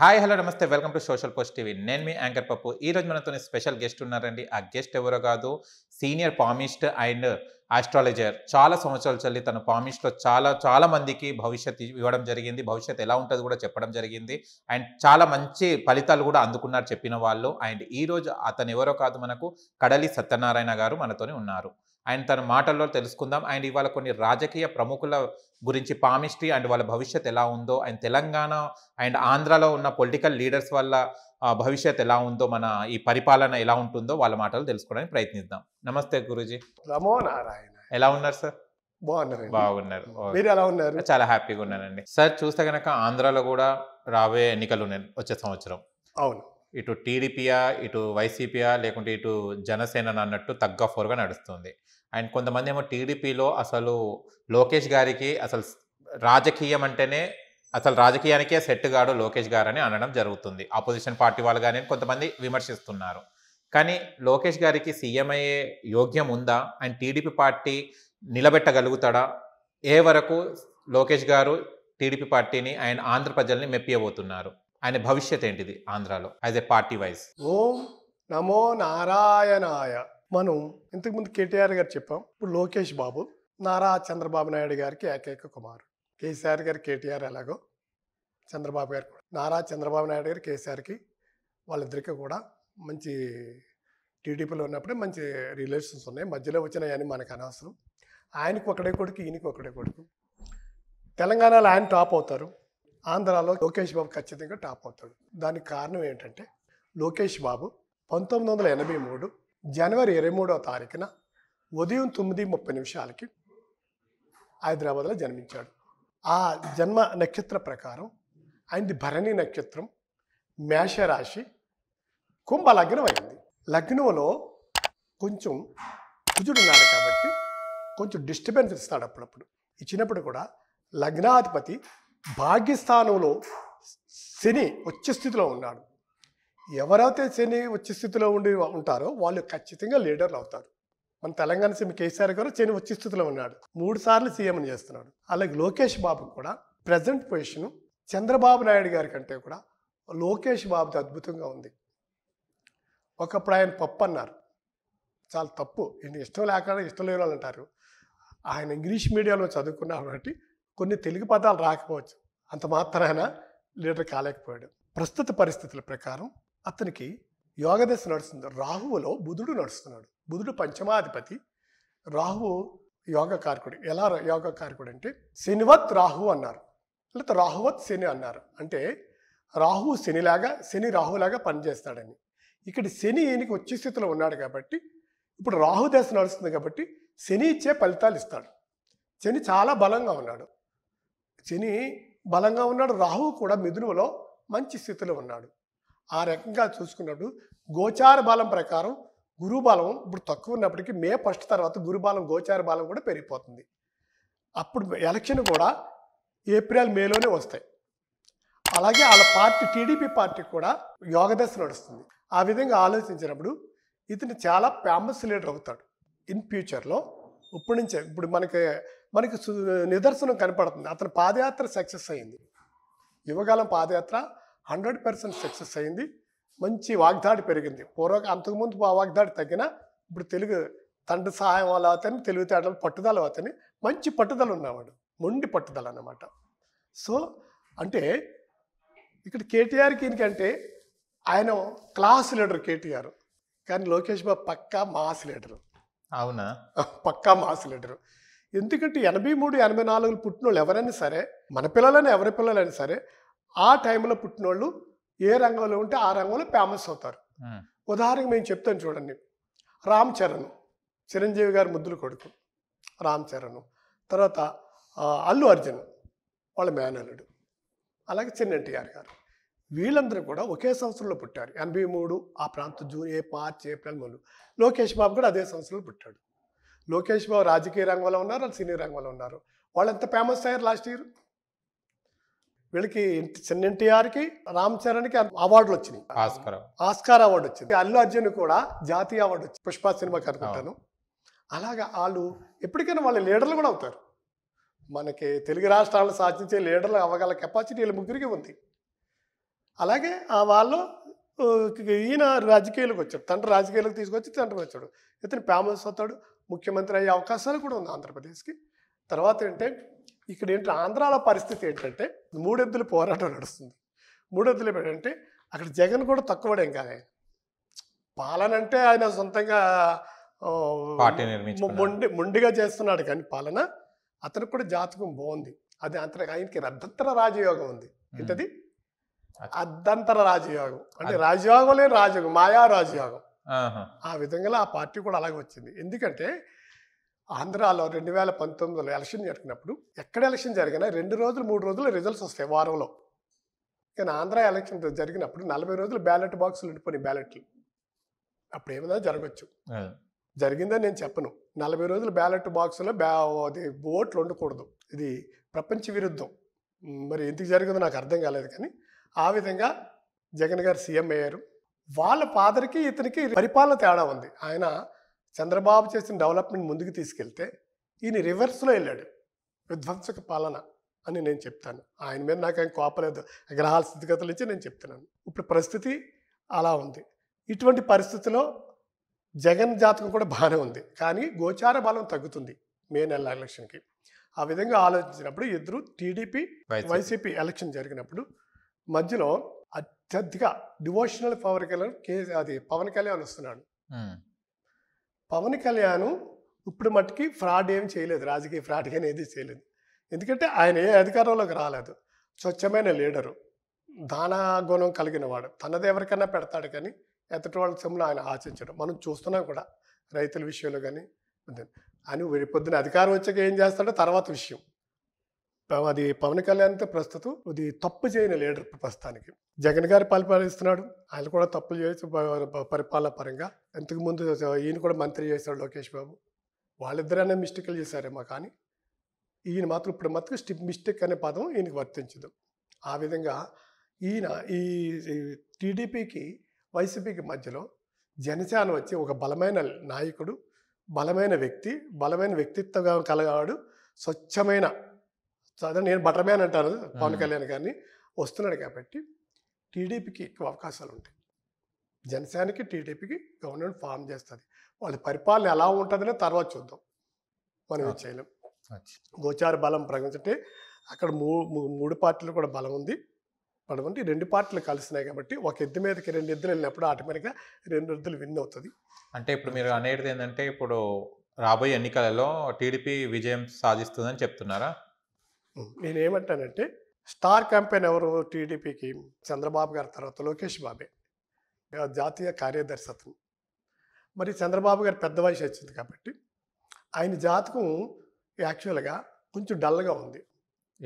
hi hello నమస్తే welcome to Social Post TV నేను మీ యాంకర్ పప్పు ఈ రోజు మనతో స్పెషల్ గెస్ట్ ఉన్నారండి ఆ గెస్ట్ ఎవరో కాదు సీనియర్ పామిస్ట్ అండ్ ఆస్ట్రాలజర్ చాలా సంవత్సరాలు చల్లి తన పామిస్ట్లో చాలా చాలా మందికి భవిష్యత్ ఇవ్వడం జరిగింది భవిష్యత్ ఎలా ఉంటుంది కూడా చెప్పడం జరిగింది అండ్ చాలా మంచి ఫలితాలు కూడా అందుకున్నారు చెప్పిన వాళ్ళు అండ్ ఈరోజు అతను ఎవరో కాదు మనకు కడలి సత్యనారాయణ గారు మనతోనే ఉన్నారు ఆయన తన మాటల్లో తెలుసుకుందాం అండ్ ఇవాళ కొన్ని రాజకీయ ప్రముఖుల గురించి పామిస్ట్రీ అండ్ వాళ్ళ భవిష్యత్ ఎలా ఉందో అండ్ తెలంగాణ అండ్ ఆంధ్రాలో ఉన్న పొలిటికల్ లీడర్స్ వల్ల భవిష్యత్ ఎలా ఉందో మన ఈ పరిపాలన ఎలా ఉంటుందో వాళ్ళ మాటలు తెలుసుకోవడానికి ప్రయత్నిద్దాం నమస్తే గురుజీ రమో నారాయణ ఎలా ఉన్నారు సార్ బాగున్నారు బాగున్నారు మీరు ఎలా ఉన్నారు చాలా హ్యాపీగా ఉన్నానండి సార్ చూస్తే కనుక ఆంధ్రాలో కూడా రాబోయే ఎన్నికలు ఉన్నాయి వచ్చే సంవత్సరం అవును ఇటు టీడీపీయా ఇటు వైసీపీయా లేకుంటే ఇటు జనసేన అన్నట్టు తగ్గ ఫోర్గా నడుస్తుంది అండ్ కొంతమంది ఏమో టీడీపీలో అసలు లోకేష్ గారికి అసలు రాజకీయం అంటేనే అసలు రాజకీయానికే సెట్ గాడు లోకేష్ గారు అని అనడం జరుగుతుంది ఆపోజిషన్ పార్టీ వాళ్ళు కానీ కొంతమంది విమర్శిస్తున్నారు కానీ లోకేష్ గారికి సీఎం అయ్యే యోగ్యం ఉందా అండ్ టీడీపీ పార్టీ నిలబెట్టగలుగుతాడా ఏ వరకు లోకేష్ గారు టీడీపీ పార్టీని ఆయన ఆంధ్ర ప్రజల్ని మెప్పియబోతున్నారు ఆయన భవిష్యత్ ఏంటిది ఆంధ్రాలో యాజ్ ఏ పార్టీ వైజ్ ఓం నమో నారాయణాయ మనం ఇంతకుముందు కేటీఆర్ గారు చెప్పాం ఇప్పుడు లోకేష్ బాబు నారా చంద్రబాబు నాయుడు గారికి ఏకైక కుమారు కేసీఆర్ గారు కేటీఆర్ ఎలాగో చంద్రబాబు గారు నారా చంద్రబాబు నాయుడు గారు కేసీఆర్కి వాళ్ళిద్దరికీ కూడా మంచి టీడీపీలో ఉన్నప్పుడే మంచి రిలేషన్స్ ఉన్నాయి మధ్యలో వచ్చినాయని మనకు అనవసరం ఆయనకు ఒకడే కొడుకు ఈయనకు ఒకడే కొడుకు తెలంగాణలో ఆయన టాప్ అవుతారు ఆంధ్రాలో లోకేష్ బాబు ఖచ్చితంగా టాప్ అవుతాడు దానికి కారణం ఏంటంటే లోకేష్ బాబు పంతొమ్మిది వందల ఎనభై మూడు జనవరి ఇరవై మూడవ తారీఖున ఉదయం తొమ్మిది ముప్పై నిమిషాలకి హైదరాబాద్లో జన్మించాడు ఆ జన్మ నక్షత్ర ప్రకారం ఆయనది భరణి నక్షత్రం మేషరాశి కుంభ లగ్నం అయింది లగ్నంలో కొంచెం ఉన్నాడు కాబట్టి కొంచెం డిస్టర్బెన్స్ ఇస్తాడు అప్పుడప్పుడు ఇచ్చినప్పుడు కూడా లగ్నాధిపతి భాగ్యస్థానంలో శని వచ్చే స్థితిలో ఉన్నాడు ఎవరైతే శని వచ్చే స్థితిలో ఉండి ఉంటారో వాళ్ళు ఖచ్చితంగా లీడర్లు అవుతారు మన తెలంగాణ సీఎం కేసీఆర్ గారు శని వచ్చే స్థితిలో ఉన్నాడు మూడు సార్లు సీఎంని చేస్తున్నాడు అలాగే లోకేష్ బాబు కూడా ప్రజెంట్ పొజిషన్ చంద్రబాబు నాయుడు గారి కంటే కూడా లోకేష్ బాబుది అద్భుతంగా ఉంది ఒకప్పుడు ఆయన పప్పు అన్నారు చాలా తప్పు ఈయన ఇష్టం లేక ఇష్టం లేని వాళ్ళు అంటారు ఆయన ఇంగ్లీష్ మీడియాలో చదువుకున్నాడు కాబట్టి కొన్ని తెలుగు పదాలు రాకపోవచ్చు అంత మాత్రాన లీడర్ కాలేకపోయాడు ప్రస్తుత పరిస్థితుల ప్రకారం అతనికి యోగదశ నడుస్తుంది రాహువులో బుధుడు నడుస్తున్నాడు బుధుడు పంచమాధిపతి రాహువు యోగ కారకుడు ఎలా యోగ కారకుడు అంటే శనివత్ రాహు అన్నారు లేకపోతే రాహువత్ శని అన్నారు అంటే రాహువు శనిలాగా శని రాహులాగా పనిచేస్తాడని ఇక్కడ శని ఈయనకి వచ్చే స్థితిలో ఉన్నాడు కాబట్టి ఇప్పుడు రాహు దశ నడుస్తుంది కాబట్టి శని ఇచ్చే ఫలితాలు ఇస్తాడు శని చాలా బలంగా ఉన్నాడు శని బలంగా ఉన్నాడు రాహు కూడా మిథునులో మంచి స్థితిలో ఉన్నాడు ఆ రకంగా చూసుకున్నప్పుడు గోచార బలం ప్రకారం గురుబలం ఇప్పుడు తక్కువ ఉన్నప్పటికీ మే ఫస్ట్ తర్వాత గురుబలం గోచార బలం కూడా పెరిగిపోతుంది అప్పుడు ఎలక్షన్ కూడా ఏప్రిల్ మేలోనే వస్తాయి అలాగే వాళ్ళ పార్టీ టీడీపీ పార్టీ కూడా యోగదశ నడుస్తుంది ఆ విధంగా ఆలోచించినప్పుడు ఇతను చాలా ఫేమస్ లీడర్ అవుతాడు ఇన్ ఫ్యూచర్లో ఇప్పటి నుంచే ఇప్పుడు మనకి మనకి నిదర్శనం కనపడుతుంది అతని పాదయాత్ర సక్సెస్ అయింది యువగాలం పాదయాత్ర హండ్రెడ్ పర్సెంట్ సక్సెస్ అయింది మంచి వాగ్దాడి పెరిగింది పూర్వ అంతకుముందు ఆ వాగ్దాడి తగ్గిన ఇప్పుడు తెలుగు తండ్రి సహాయం వల్ల అవుతాయని తెలివితేటలు పట్టుదల అవుతాయని మంచి పట్టుదల ఉన్నవాడు మొండి పట్టుదల అన్నమాట సో అంటే ఇక్కడ కేటీఆర్కి ఏంటంటే ఆయన క్లాస్ లీడర్ కేటీఆర్ కానీ లోకేష్ బాబు పక్కా మాస్ లీడర్ అవునా పక్కా మాస్ లీడర్ ఎందుకంటే ఎనభై మూడు ఎనభై పుట్టిన పుట్టినోళ్ళు ఎవరైనా సరే మన పిల్లలైనా ఎవరి పిల్లలైనా సరే ఆ టైంలో పుట్టినోళ్ళు ఏ రంగంలో ఉంటే ఆ రంగంలో ఫేమస్ అవుతారు ఉదాహరణకు మేము చెప్తాను చూడండి రామ్ చరణ్ చిరంజీవి గారి ముద్దులు కొడుకు రామ్ చరణ్ తర్వాత అల్లు అర్జున్ వాళ్ళ మేనల్లుడు అలాగే చిన్న ఎన్టీఆర్ గారు వీళ్ళందరూ కూడా ఒకే సంవత్సరంలో పుట్టారు ఎనభై మూడు ఆ ప్రాంతం జూన్ ఏ మార్చ్ ఏప్రిల్ మూడు లోకేష్ బాబు కూడా అదే సంవత్సరంలో పుట్టాడు లోకేష్ బాబు రాజకీయ రంగంలో ఉన్నారు వాళ్ళు సినీ రంగంలో ఉన్నారు వాళ్ళు ఎంత ఫేమస్ అయ్యారు లాస్ట్ ఇయర్ వీళ్ళకి చిన్న ఎన్టీఆర్కి రామ్ చరణ్కి అవార్డులు వచ్చినాయి ఆస్కార్ ఆస్కార్ అవార్డు వచ్చింది అల్లు అర్జున్ కూడా జాతీయ అవార్డు వచ్చింది పుష్ప సినిమాకి అనుకుంటాను అలాగా వాళ్ళు ఎప్పటికైనా వాళ్ళ లీడర్లు కూడా అవుతారు మనకి తెలుగు రాష్ట్రాలను సాధించే లీడర్లు అవ్వగల కెపాసిటీ వీళ్ళ ముగ్గురికి ఉంది అలాగే ఆ వాళ్ళు ఈయన రాజకీయాలకు వచ్చాడు తండ్రి రాజకీయాలకు తీసుకొచ్చి తండ్రి వచ్చాడు ఇతను ఫేమస్ అవుతాడు ముఖ్యమంత్రి అయ్యే అవకాశాలు కూడా ఉంది ఆంధ్రప్రదేశ్కి తర్వాత ఏంటంటే ఇక్కడ ఏంటి ఆంధ్రాలో పరిస్థితి ఏంటంటే మూడెద్దుల పోరాటం నడుస్తుంది మూడెద్దులు ఏంటంటే అక్కడ జగన్ కూడా తక్కువడేం కాదు ఆయన పాలన అంటే ఆయన సొంతంగా మొండి మొండిగా చేస్తున్నాడు కానీ పాలన అతనికి కూడా జాతకం బాగుంది అది అంత ఆయనకి రద్దంతర రాజయోగం ఉంది ఏంటది అర్ధంతర రాజయోగం అంటే రాజయోగం లేని రాజయోగం మాయా రాజయోగం ఆ విధంగా ఆ పార్టీ కూడా అలాగే వచ్చింది ఎందుకంటే ఆంధ్రాలో రెండు వేల పంతొమ్మిదిలో ఎలక్షన్ జరిగినప్పుడు ఎక్కడ ఎలక్షన్ జరిగినా రెండు రోజులు మూడు రోజులు రిజల్ట్స్ వస్తాయి వారంలో కానీ ఆంధ్ర ఎలక్షన్ జరిగినప్పుడు నలభై రోజులు బ్యాలెట్ బాక్సులు ఉండిపోయినాయి బ్యాలెట్లు అప్పుడు ఏమైనా జరగచ్చు జరిగిందని నేను చెప్పను నలభై రోజులు బ్యాలెట్ బాక్సులో బ్యా అది ఓట్లు ఉండకూడదు ఇది ప్రపంచ విరుద్ధం మరి ఎందుకు జరిగిందో నాకు అర్థం కాలేదు కానీ ఆ విధంగా జగన్ గారు సీఎం అయ్యారు వాళ్ళ ఫాదర్కి ఇతనికి పరిపాలన తేడా ఉంది ఆయన చంద్రబాబు చేసిన డెవలప్మెంట్ ముందుకు తీసుకెళ్తే ఈయన రివర్స్లో వెళ్ళాడు విధ్వంసక పాలన అని నేను చెప్తాను ఆయన మీద నాకు ఆయన కోపలేదు గ్రహాల స్థితిగతుల నుంచి నేను చెప్తున్నాను ఇప్పుడు పరిస్థితి అలా ఉంది ఇటువంటి పరిస్థితిలో జగన్ జాతకం కూడా బాగానే ఉంది కానీ గోచార బలం తగ్గుతుంది మే నెల ఎలక్షన్కి ఆ విధంగా ఆలోచించినప్పుడు ఇద్దరు టీడీపీ వైసీపీ ఎలక్షన్ జరిగినప్పుడు మధ్యలో అత్యధిక డివోషనల్ పవర్ కళ్యాణ్ కే అది పవన్ కళ్యాణ్ వస్తున్నాడు పవన్ కళ్యాణ్ ఇప్పుడు మట్టుకి ఫ్రాడ్ ఏం చేయలేదు రాజకీయ ఫ్రాడ్ అనేది చేయలేదు ఎందుకంటే ఆయన ఏ అధికారంలోకి రాలేదు స్వచ్ఛమైన లీడరు దానాగుణం కలిగిన వాడు తనది ఎవరికైనా పెడతాడు కానీ వాళ్ళ సొమ్ములు ఆయన ఆశించడం మనం చూస్తున్నాం కూడా రైతుల విషయంలో కానీ అని పొద్దున అధికారం వచ్చాక ఏం చేస్తాడో తర్వాత విషయం అది పవన్ కళ్యాణ్తో ప్రస్తుతం ఇది తప్పు చేయని లీడర్ ప్రస్తుతానికి జగన్ గారి పరిపాలిస్తున్నాడు ఆయన కూడా తప్పులు చేసి పరిపాలన పరంగా ఇంతకుముందు ఈయన కూడా మంత్రి చేశాడు లోకేష్ బాబు వాళ్ళిద్దరైనా మిస్టేక్లు చేశారేమో కానీ ఈయన మాత్రం ఇప్పుడు మాత్రం స్టిప్ మిస్టేక్ అనే పదం ఈయనకు వర్తించదు ఆ విధంగా ఈయన ఈ టీడీపీకి వైసీపీకి మధ్యలో జనసేన వచ్చి ఒక బలమైన నాయకుడు బలమైన వ్యక్తి బలమైన వ్యక్తిత్వం కలగాడు స్వచ్ఛమైన సాధారణ నేను బటర్ మ్యాన్ అంటారు పవన్ కళ్యాణ్ గారిని వస్తున్నాడు కాబట్టి టీడీపీకి ఎక్కువ అవకాశాలు ఉంటాయి జనసేనకి టీడీపీకి గవర్నమెంట్ ఫామ్ చేస్తుంది వాళ్ళ పరిపాలన ఎలా ఉంటుందనే తర్వాత చూద్దాం మనం చేయలేం గోచార బలం ప్రకటించే అక్కడ మూ మూడు పార్టీలు కూడా బలం ఉంది పడమంటే రెండు పార్టీలు కలిసినాయి కాబట్టి ఒక ఎద్దు మీదకి రెండు ఎద్దులు వెళ్ళినప్పుడు ఆటోమేటిక్గా రెండు ఎద్దులు విన్ అవుతుంది అంటే ఇప్పుడు మీరు అనేది ఏంటంటే ఇప్పుడు రాబోయే ఎన్నికలలో టీడీపీ విజయం సాధిస్తుందని చెప్తున్నారా నేను ఏమంటానంటే స్టార్ క్యాంపెయిన్ ఎవరు టీడీపీకి చంద్రబాబు గారి తర్వాత లోకేష్ బాబే జాతీయ కార్యదర్శత్వం మరి చంద్రబాబు గారు పెద్ద వయసు వచ్చింది కాబట్టి ఆయన జాతకం యాక్చువల్గా కొంచెం డల్గా ఉంది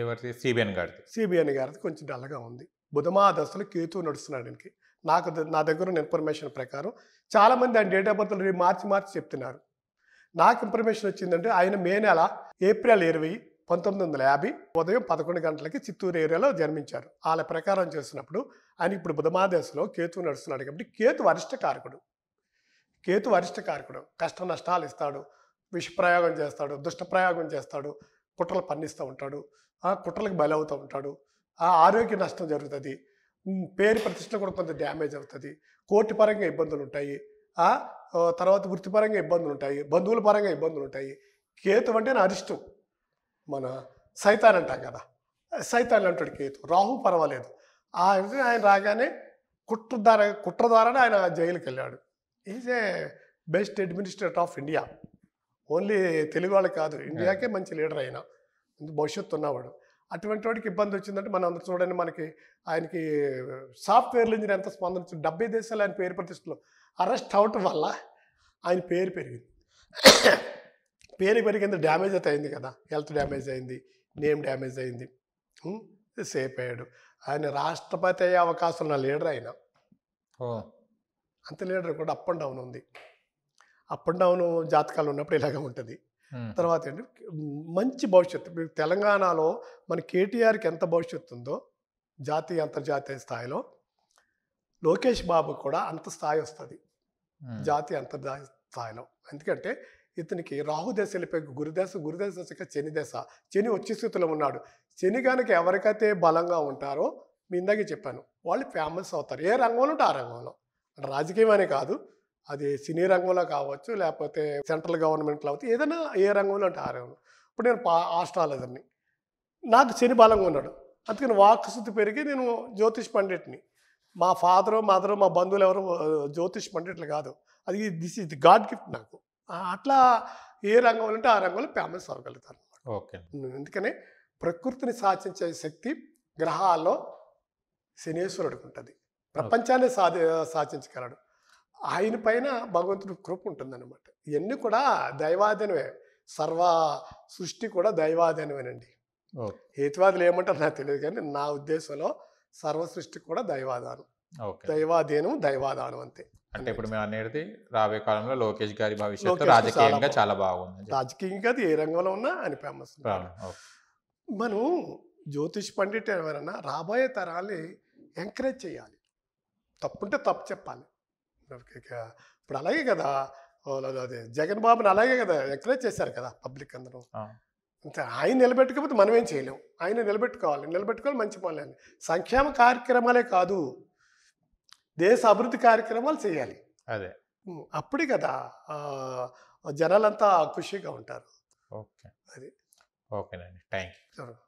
ఎవరి సిబిఎన్ గారి సిబిఎన్ గారిది కొంచెం డల్గా ఉంది బుధమా దశలో కేతు నడుస్తున్నాడు ఆయనకి నాకు నా దగ్గర ఉన్న ఇన్ఫర్మేషన్ ప్రకారం చాలామంది ఆయన డేట్ ఆఫ్ బర్త్లు మార్చి మార్చి చెప్తున్నారు నాకు ఇన్ఫర్మేషన్ వచ్చిందంటే ఆయన మే నెల ఏప్రిల్ ఇరవై పంతొమ్మిది వందల యాభై ఉదయం పదకొండు గంటలకి చిత్తూరు ఏరియాలో జన్మించారు వాళ్ళ ప్రకారం చేసినప్పుడు ఆయన ఇప్పుడు బుధమాదేశంలో కేతు నడుస్తున్నాడు కాబట్టి కేతు వరిష్ట కారకుడు కేతు వరిష్ట కారకుడు కష్ట నష్టాలు ఇస్తాడు విషప్రయోగం చేస్తాడు దుష్టప్రయోగం చేస్తాడు కుట్రలు పన్నిస్తూ ఉంటాడు ఆ కుట్రలకు బలవుతూ ఉంటాడు ఆ ఆరోగ్య నష్టం జరుగుతుంది పేరు ప్రతిష్ట కూడా కొంత డ్యామేజ్ అవుతుంది కోర్టు పరంగా ఇబ్బందులు ఉంటాయి ఆ తర్వాత వృత్తిపరంగా ఇబ్బందులు ఉంటాయి బంధువుల పరంగా ఇబ్బందులు ఉంటాయి కేతు అంటే నా అరిష్టం మన సైతాన్ అంటాం కదా సైతాన్ అంటాడు కేతు రాహు పర్వాలేదు ఆయన రాగానే కుట్ర ద్వారా కుట్ర ద్వారానే ఆయన జైలుకి వెళ్ళాడు is a best administrator of India only Telugu వాళ్ళు కాదు ఇండియాకే మంచి లీడర్ అయినా భవిష్యత్తు ఉన్నవాడు అటువంటి వాడికి ఇబ్బంది వచ్చిందంటే మనం అందరూ చూడండి మనకి ఆయనకి సాఫ్ట్వేర్లు ఇంజనీర్ ఎంత స్పందన వచ్చింది డెబ్బై దేశాలు ఆయన పేరు ప్రతిష్టలు అరెస్ట్ అవటం వల్ల ఆయన పేరు పెరిగింది పేరు పెరిగింది డ్యామేజ్ అయితే అయింది కదా హెల్త్ డ్యామేజ్ అయింది నేమ్ డ్యామేజ్ అయింది సేఫ్ అయ్యాడు ఆయన రాష్ట్రపతి అయ్యే అవకాశం నా లీడర్ అయినా అంత లీడర్ కూడా అప్ అండ్ డౌన్ ఉంది అప్ అండ్ డౌన్ జాతకాలు ఉన్నప్పుడు ఇలాగే ఉంటుంది తర్వాత ఏంటి మంచి భవిష్యత్తు తెలంగాణలో మన కేటీఆర్కి ఎంత భవిష్యత్తు ఉందో జాతీయ అంతర్జాతీయ స్థాయిలో లోకేష్ బాబు కూడా అంత స్థాయి వస్తుంది జాతీయ అంతర్జాతీయ స్థాయిలో ఎందుకంటే ఇతనికి రాహుదశ వెళ్ళిపోయి గురుదశ గురుదశ వచ్చాక శనిదశ శని వచ్చే స్థితిలో ఉన్నాడు శని కనుక ఎవరికైతే బలంగా ఉంటారో మీ ఇందాక చెప్పాను వాళ్ళు ఫేమస్ అవుతారు ఏ రంగంలో ఉంటే ఆ రంగంలో అంటే రాజకీయం అనే కాదు అది సినీ రంగంలో కావచ్చు లేకపోతే సెంట్రల్ గవర్నమెంట్లో అవుతుంది ఏదైనా ఏ రంగంలో ఉంటే ఆ రంగంలో ఇప్పుడు నేను పా ఆస్ట్రాలజర్ని నాకు శని బలంగా ఉన్నాడు అందుకని వాక్శుద్ధి పెరిగి నేను జ్యోతిష్ పండిట్ని మా ఫాదరు మదరు మా బంధువులు ఎవరు జ్యోతిష్ పండిట్లు కాదు అది దిస్ ఇస్ గాడ్ గిఫ్ట్ నాకు అట్లా ఏ రంగంలో అంటే ఆ రంగంలో ఫేమస్ అవ్వగలుగుతారు ఓకే ప్రకృతిని సాధించే శక్తి గ్రహాల్లో శనేశ్వరుడికి ఉంటుంది ప్రపంచాన్ని సాధి సాధించగలడు ఆయన పైన భగవంతుడి కృప ఉంటుందన్నమాట ఇవన్నీ కూడా దైవాధీనమే సర్వ సృష్టి కూడా దైవాధీనమేనండి హేతువాదులు ఏమంటారు నాకు తెలియదు కానీ నా ఉద్దేశంలో సర్వ సృష్టి కూడా దైవాదానం దైవాధీనం దైవాదానం అంతే అంటే ఇప్పుడు మేము అనేది రాబోయే కాలంలో లోకేష్ గారి భవిష్యత్తు రాజకీయంగా చాలా బాగుంది రాజకీయంగా ఏ రంగంలో ఉన్నా అని ఫేమస్ మనం జ్యోతిష్ పండిట్ ఎవరన్నా రాబోయే తరాల్ని ఎంకరేజ్ చేయాలి తప్పుంటే తప్పు చెప్పాలి ఇప్పుడు అలాగే కదా అదే జగన్ బాబుని అలాగే కదా ఎంకరేజ్ చేశారు కదా పబ్లిక్ అందరూ అంటే ఆయన నిలబెట్టుకోకపోతే మనం ఏం చేయలేము ఆయన నిలబెట్టుకోవాలి నిలబెట్టుకోవాలి మంచి పనులు సంక్షేమ కార్యక్రమాలే కాదు దేశ అభివృద్ధి కార్యక్రమాలు చేయాలి అదే అప్పుడే కదా జనాలంతా ఖుషిగా ఉంటారు ఓకే అది ఓకేనండి థ్యాంక్ యూ